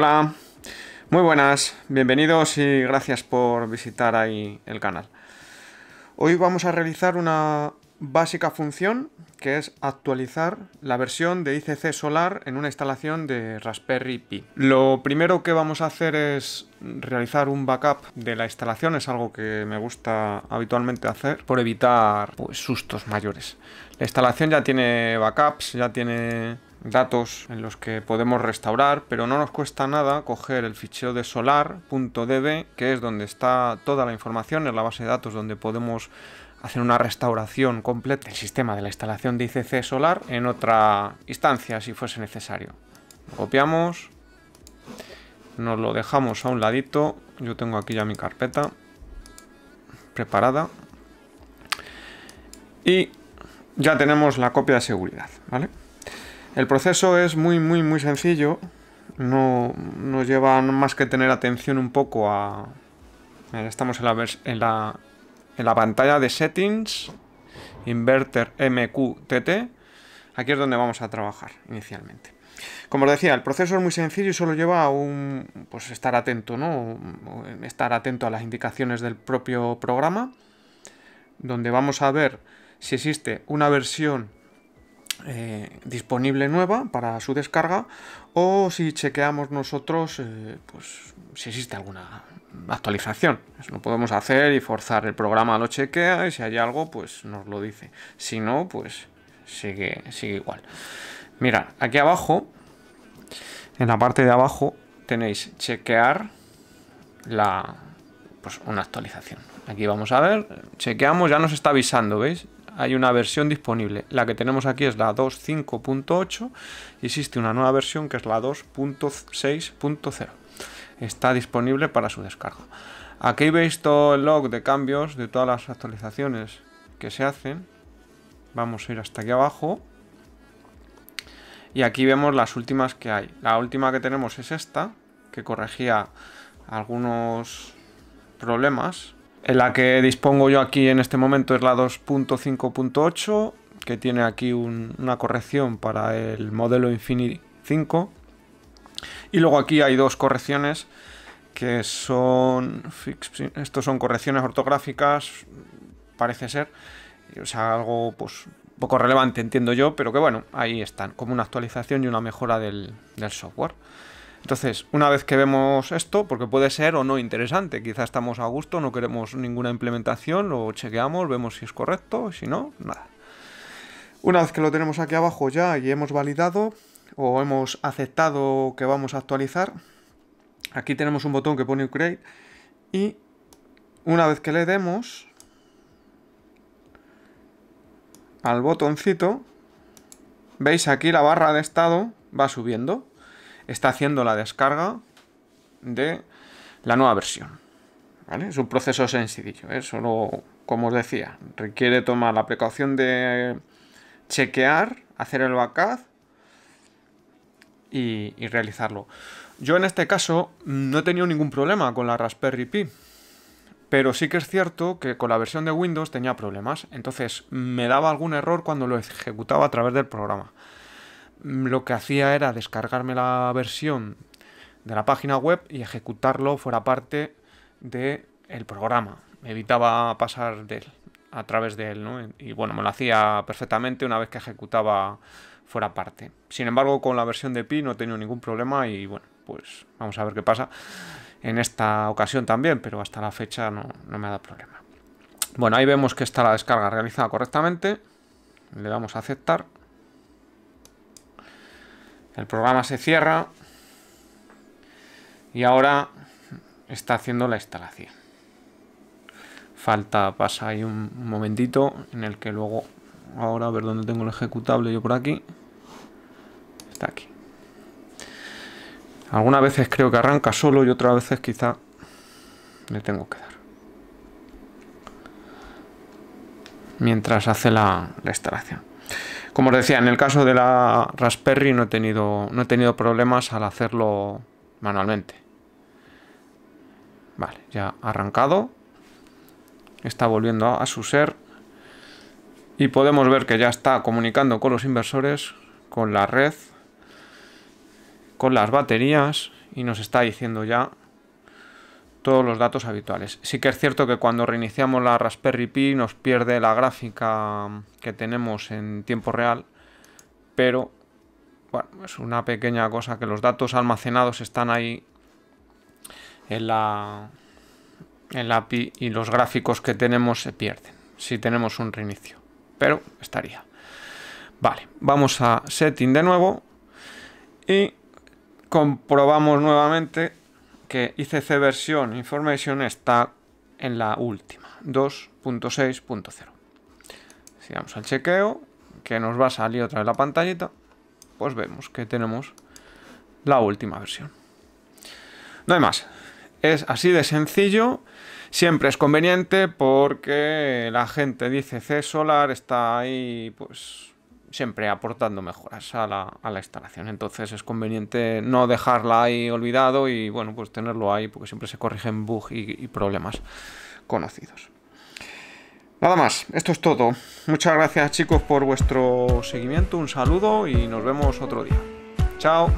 Hola, muy buenas, bienvenidos y gracias por visitar ahí el canal. Hoy vamos a realizar una básica función que es actualizar la versión de ICC Solar en una instalación de Raspberry Pi. Lo primero que vamos a hacer es realizar un backup de la instalación, es algo que me gusta habitualmente hacer por evitar pues, sustos mayores. La instalación ya tiene backups, ya tiene datos en los que podemos restaurar, pero no nos cuesta nada coger el fichero de solar.db, que es donde está toda la información, es la base de datos donde podemos hacer una restauración completa del sistema de la instalación de ICC solar en otra instancia si fuese necesario. copiamos, nos lo dejamos a un ladito, yo tengo aquí ya mi carpeta preparada y ya tenemos la copia de seguridad, ¿vale? El proceso es muy, muy, muy sencillo. No, nos lleva más que tener atención un poco a... Eh, estamos en la, en en la pantalla de settings, inverter MQTT. Aquí es donde vamos a trabajar inicialmente. Como os decía, el proceso es muy sencillo y solo lleva a un pues estar atento, ¿no? Estar atento a las indicaciones del propio programa, donde vamos a ver si existe una versión eh, disponible nueva para su descarga o si chequeamos nosotros eh, pues, si existe alguna actualización. Eso lo podemos hacer y forzar el programa, lo chequea y si hay algo pues nos lo dice. Si no, pues sigue, sigue igual. Mira, aquí abajo, en la parte de abajo, tenéis chequear la, pues, una actualización. Aquí vamos a ver, chequeamos, ya nos está avisando, ¿veis? hay una versión disponible. La que tenemos aquí es la 2.5.8 y existe una nueva versión que es la 2.6.0. Está disponible para su descarga. Aquí veis todo el log de cambios de todas las actualizaciones que se hacen. Vamos a ir hasta aquí abajo. Y aquí vemos las últimas que hay. La última que tenemos es esta, que corregía algunos problemas la que dispongo yo aquí en este momento es la 2.5.8, que tiene aquí una corrección para el modelo Infinity 5. Y luego aquí hay dos correcciones que son... Estos son correcciones ortográficas, parece ser. O sea, algo pues poco relevante, entiendo yo, pero que bueno, ahí están, como una actualización y una mejora del software. Entonces, una vez que vemos esto, porque puede ser o no interesante, quizá estamos a gusto, no queremos ninguna implementación, lo chequeamos, vemos si es correcto, si no, nada. Una vez que lo tenemos aquí abajo ya y hemos validado o hemos aceptado que vamos a actualizar, aquí tenemos un botón que pone Create y una vez que le demos al botoncito, veis aquí la barra de estado va subiendo está haciendo la descarga de la nueva versión. Es un proceso sencillo, ¿eh? solo, como os decía, requiere tomar la precaución de chequear, hacer el backup y, y, realizarlo. Yo en este caso no he tenido ningún problema con la Raspberry Pi, pero sí que es cierto que con la versión de Windows tenía problemas, entonces me daba algún error cuando lo ejecutaba a través del programa. Mm, lo que hacía era descargarme la versión de la página web y ejecutarlo fuera parte del programa. Me evitaba pasar de a través de él, ¿no? Y bueno, me lo hacía perfectamente una vez que ejecutaba fuera parte. Sin embargo, con la versión de Pi no he tenido ningún problema y bueno, pues vamos a ver qué pasa en esta ocasión también, pero hasta la fecha no, no me ha dado problema. Bueno, ahí vemos que está la descarga realizada correctamente. Le damos a aceptar. El programa se cierra y ahora está haciendo la instalación. Falta, pasa ahí un momentito en el que luego, ahora a ver dónde tengo el ejecutable yo por aquí. Está aquí. Algunas veces creo que arranca solo y otras veces quizá le tengo que dar. Mientras hace la, la instalación. Como os decía, en el caso de la Raspberry no he tenido, no he tenido problemas al hacerlo manualmente. Vale, ya arrancado. Está volviendo a su ser. Y podemos ver que ya está comunicando con los inversores, con la red, con las baterías y nos está diciendo ya todos los datos habituales. Sí que es cierto que cuando reiniciamos la Raspberry Pi nos pierde la gráfica que tenemos en tiempo real, pero bueno, es una pequeña cosa que los datos almacenados están ahí en la, en la Pi y los gráficos que tenemos se pierden si tenemos un reinicio, pero estaría. Vale, vamos a setting de nuevo y comprobamos nuevamente que ICC versión Information está en la última, 2.6.0. Si vamos al chequeo, que nos va a salir otra vez la pantallita, pues vemos que tenemos la última versión. No hay más. Es así de sencillo. Siempre es conveniente porque la gente dice C Solar está ahí, pues siempre aportando mejoras a la, instalación. Entonces es conveniente no dejarla ahí olvidado y bueno, pues tenerlo ahí porque siempre se corrigen bugs y problemas conocidos. Nada más, esto es todo. Muchas gracias chicos por vuestro seguimiento, un saludo y nos vemos otro día. Chao.